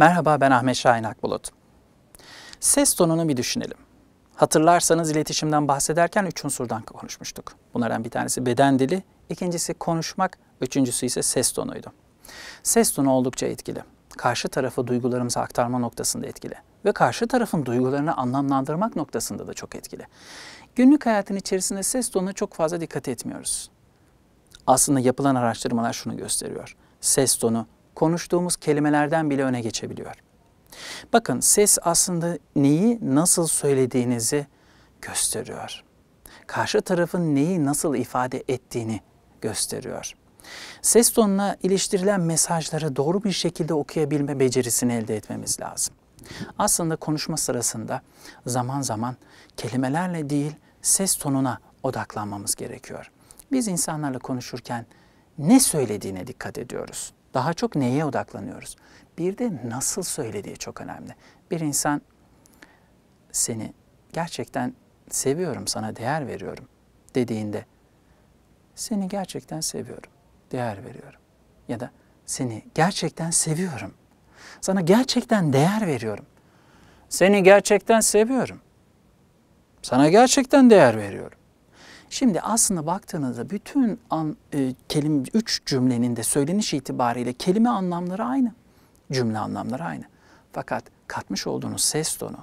Merhaba ben Ahmet Şahin Akbulut. Ses tonunu bir düşünelim. Hatırlarsanız iletişimden bahsederken üç unsurdan konuşmuştuk. Bunlardan bir tanesi beden dili, ikincisi konuşmak, üçüncüsü ise ses tonuydu. Ses tonu oldukça etkili. Karşı tarafı duygularımıza aktarma noktasında etkili ve karşı tarafın duygularını anlamlandırmak noktasında da çok etkili. Günlük hayatın içerisinde ses tonuna çok fazla dikkat etmiyoruz. Aslında yapılan araştırmalar şunu gösteriyor. Ses tonu konuştuğumuz kelimelerden bile öne geçebiliyor. Bakın ses aslında neyi nasıl söylediğinizi gösteriyor. Karşı tarafın neyi nasıl ifade ettiğini gösteriyor. Ses tonuna iliştirilen mesajları doğru bir şekilde okuyabilme becerisini elde etmemiz lazım. Aslında konuşma sırasında zaman zaman kelimelerle değil ses tonuna odaklanmamız gerekiyor. Biz insanlarla konuşurken ne söylediğine dikkat ediyoruz. Daha çok neye odaklanıyoruz? Bir de nasıl söylediği çok önemli. Bir insan seni gerçekten seviyorum, sana değer veriyorum dediğinde seni gerçekten seviyorum, değer veriyorum ya da seni gerçekten seviyorum. Sana gerçekten değer veriyorum. Seni gerçekten seviyorum. Sana gerçekten değer veriyorum. Şimdi aslında baktığınızda bütün an, e, kelime, üç cümlenin de söyleniş itibariyle kelime anlamları aynı. Cümle anlamları aynı. Fakat katmış olduğunuz ses tonu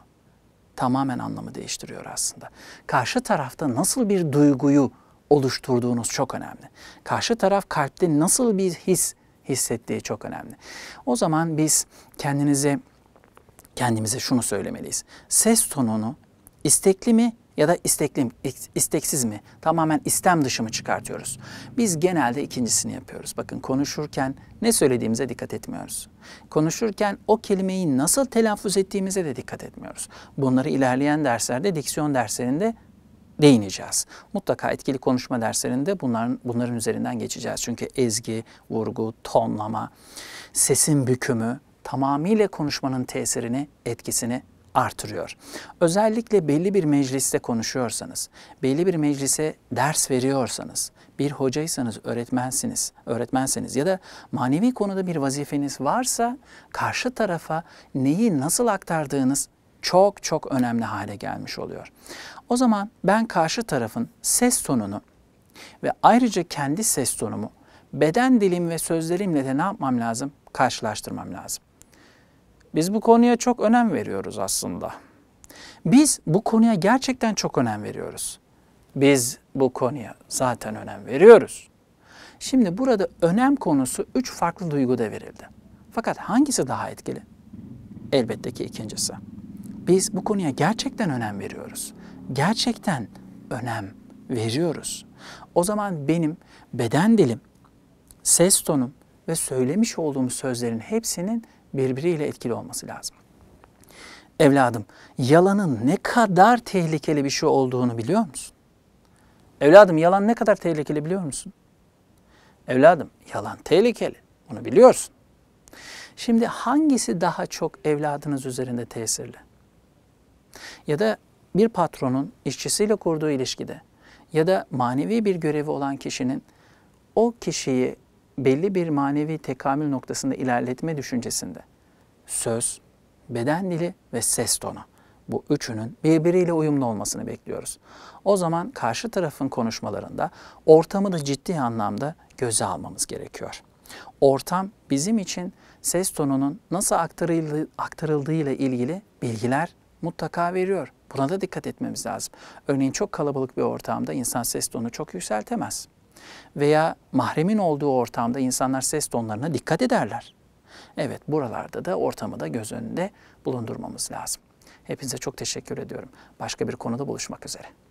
tamamen anlamı değiştiriyor aslında. Karşı tarafta nasıl bir duyguyu oluşturduğunuz çok önemli. Karşı taraf kalpte nasıl bir his hissettiği çok önemli. O zaman biz kendinize kendimize şunu söylemeliyiz. Ses tonunu istekli mi, ya da istekli, isteksiz mi? Tamamen istem dışı mı çıkartıyoruz? Biz genelde ikincisini yapıyoruz. Bakın konuşurken ne söylediğimize dikkat etmiyoruz. Konuşurken o kelimeyi nasıl telaffuz ettiğimize de dikkat etmiyoruz. Bunları ilerleyen derslerde, diksiyon derslerinde değineceğiz. Mutlaka etkili konuşma derslerinde bunların, bunların üzerinden geçeceğiz. Çünkü ezgi, vurgu, tonlama, sesin bükümü tamamıyla konuşmanın tesirini, etkisini artırıyor. Özellikle belli bir mecliste konuşuyorsanız, belli bir meclise ders veriyorsanız, bir hocaysanız, öğretmensiniz, öğretmenseniz ya da manevi konuda bir vazifeniz varsa karşı tarafa neyi nasıl aktardığınız çok çok önemli hale gelmiş oluyor. O zaman ben karşı tarafın ses tonunu ve ayrıca kendi ses tonumu beden dilim ve sözlerimle de ne yapmam lazım? Karşılaştırmam lazım. Biz bu konuya çok önem veriyoruz aslında. Biz bu konuya gerçekten çok önem veriyoruz. Biz bu konuya zaten önem veriyoruz. Şimdi burada önem konusu üç farklı duyguda verildi. Fakat hangisi daha etkili? Elbette ki ikincisi. Biz bu konuya gerçekten önem veriyoruz. Gerçekten önem veriyoruz. O zaman benim beden dilim, ses tonum ve söylemiş olduğum sözlerin hepsinin birbiriyle etkili olması lazım. Evladım, yalanın ne kadar tehlikeli bir şey olduğunu biliyor musun? Evladım, yalan ne kadar tehlikeli biliyor musun? Evladım, yalan tehlikeli. Bunu biliyorsun. Şimdi hangisi daha çok evladınız üzerinde tesirli? Ya da bir patronun işçisiyle kurduğu ilişkide ya da manevi bir görevi olan kişinin o kişiyi belli bir manevi tekamül noktasında ilerletme düşüncesinde söz, beden dili ve ses tonu. Bu üçünün birbiriyle uyumlu olmasını bekliyoruz. O zaman karşı tarafın konuşmalarında ortamı da ciddi anlamda göze almamız gerekiyor. Ortam bizim için ses tonunun nasıl aktarıldığı aktarıldığıyla ilgili bilgiler mutlaka veriyor. Buna da dikkat etmemiz lazım. Örneğin çok kalabalık bir ortamda insan ses tonunu çok yükseltemez veya mahremin olduğu ortamda insanlar ses tonlarına dikkat ederler. Evet buralarda da ortamı da göz önünde bulundurmamız lazım. Hepinize çok teşekkür ediyorum. Başka bir konuda buluşmak üzere.